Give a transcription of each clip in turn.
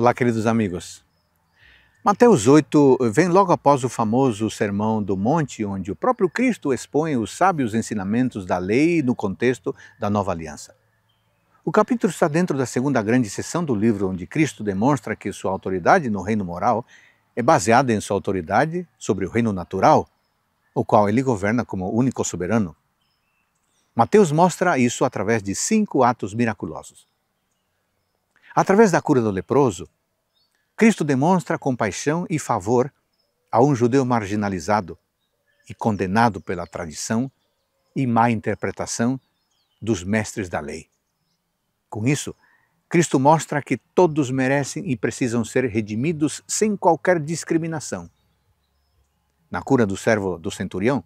Olá, queridos amigos. Mateus 8 vem logo após o famoso Sermão do Monte, onde o próprio Cristo expõe os sábios ensinamentos da lei no contexto da nova aliança. O capítulo está dentro da segunda grande seção do livro, onde Cristo demonstra que sua autoridade no reino moral é baseada em sua autoridade sobre o reino natural, o qual ele governa como único soberano. Mateus mostra isso através de cinco atos miraculosos. Através da cura do leproso, Cristo demonstra compaixão e favor a um judeu marginalizado e condenado pela tradição e má interpretação dos mestres da lei. Com isso, Cristo mostra que todos merecem e precisam ser redimidos sem qualquer discriminação. Na cura do servo do centurião,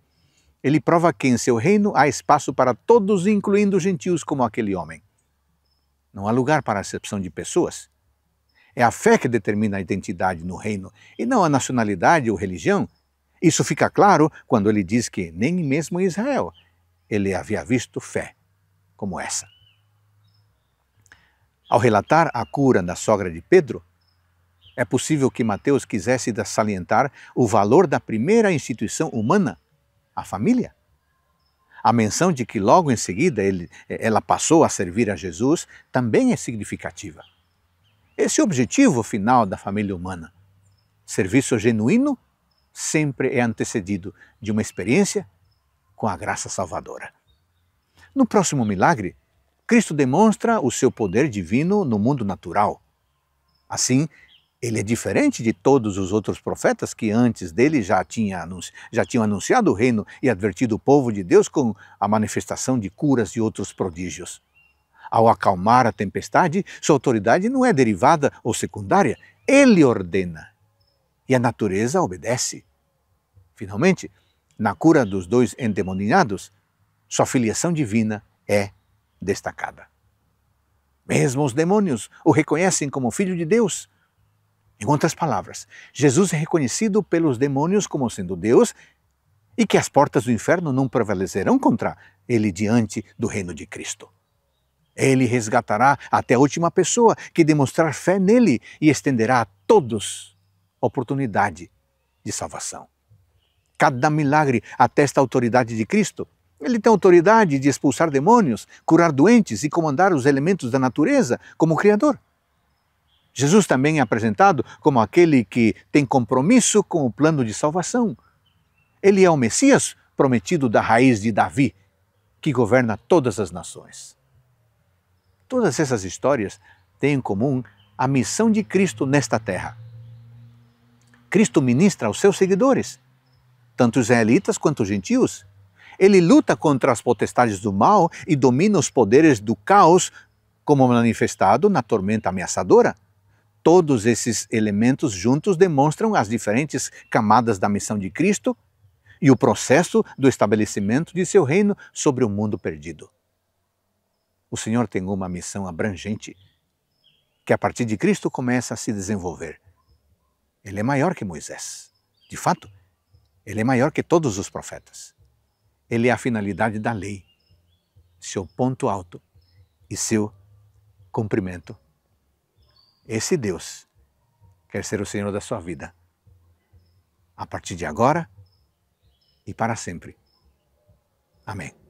ele prova que em seu reino há espaço para todos, incluindo gentios como aquele homem. Não há lugar para acepção de pessoas. É a fé que determina a identidade no reino e não a nacionalidade ou religião. Isso fica claro quando ele diz que nem mesmo em Israel ele havia visto fé como essa. Ao relatar a cura da sogra de Pedro, é possível que Mateus quisesse salientar o valor da primeira instituição humana, a família. A menção de que logo em seguida ele, eh, ela passou a servir a Jesus também é significativa. Esse é objetivo final da família humana. Serviço genuíno sempre é antecedido de uma experiência com a graça salvadora. No próximo milagre, Cristo demonstra o seu poder divino no mundo natural. Assim, ele é diferente de todos os outros profetas que antes dele já, tinha, já tinham anunciado o reino e advertido o povo de Deus com a manifestação de curas e outros prodígios. Ao acalmar a tempestade, sua autoridade não é derivada ou secundária, ele ordena e a natureza obedece. Finalmente, na cura dos dois endemoniados, sua filiação divina é destacada. Mesmo os demônios o reconhecem como filho de Deus em outras palavras, Jesus é reconhecido pelos demônios como sendo Deus e que as portas do inferno não prevalecerão contra ele diante do reino de Cristo. Ele resgatará até a última pessoa que demonstrar fé nele e estenderá a todos oportunidade de salvação. Cada milagre atesta a autoridade de Cristo. Ele tem autoridade de expulsar demônios, curar doentes e comandar os elementos da natureza como Criador. Jesus também é apresentado como aquele que tem compromisso com o plano de salvação. Ele é o Messias prometido da raiz de Davi, que governa todas as nações. Todas essas histórias têm em comum a missão de Cristo nesta terra. Cristo ministra aos seus seguidores, tanto os israelitas quanto os gentios. Ele luta contra as potestades do mal e domina os poderes do caos, como manifestado na tormenta ameaçadora. Todos esses elementos juntos demonstram as diferentes camadas da missão de Cristo e o processo do estabelecimento de seu reino sobre o mundo perdido. O Senhor tem uma missão abrangente, que a partir de Cristo começa a se desenvolver. Ele é maior que Moisés. De fato, ele é maior que todos os profetas. Ele é a finalidade da lei, seu ponto alto e seu cumprimento esse Deus quer ser o Senhor da sua vida. A partir de agora e para sempre. Amém.